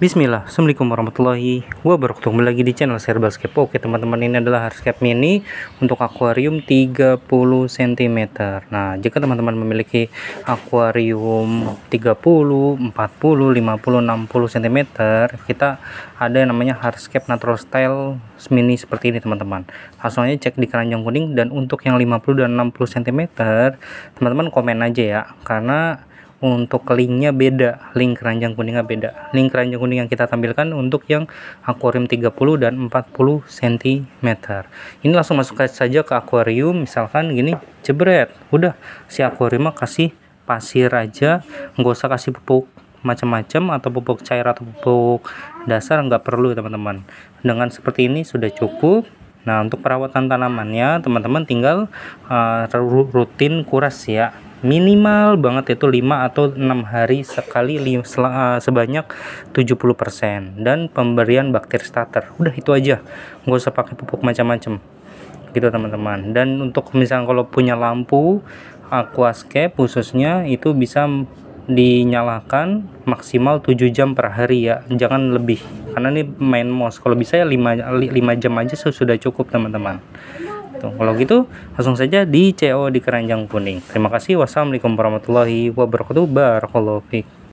Bismillah, Assalamualaikum warahmatullahi wabarakatuh Kembali lagi di channel Serba Scape Oke teman-teman ini adalah hardscape mini Untuk akuarium 30 cm Nah jika teman-teman memiliki akuarium 30, 40, 50, 60 cm Kita ada yang namanya hardscape natural style mini seperti ini teman-teman Langsung cek di keranjang kuning Dan untuk yang 50 dan 60 cm Teman-teman komen aja ya Karena untuk linknya beda link keranjang kuningnya beda link keranjang kuning yang kita tampilkan untuk yang akuarium 30 dan 40 cm ini langsung masuk saja ke akuarium misalkan gini jebret udah si akuariumnya kasih pasir aja nggak usah kasih pupuk macam-macam atau pupuk cair atau pupuk dasar nggak perlu teman-teman dengan seperti ini sudah cukup Nah, untuk perawatan tanamannya, teman-teman tinggal uh, rutin kuras ya minimal banget itu 5 atau 6 hari sekali eh, sebanyak 70% dan pemberian bakteri starter udah itu aja nggak usah pakai pupuk macam-macam gitu teman-teman dan untuk misalnya kalau punya lampu aquascape khususnya itu bisa dinyalakan maksimal 7 jam per hari ya jangan lebih karena ini main mouse kalau bisa ya 5, 5 jam aja sudah cukup teman-teman gitu. Kalau gitu langsung saja di CO di keranjang kuning. Terima kasih. Wassalamualaikum warahmatullahi wabarakatuh. Barakallahu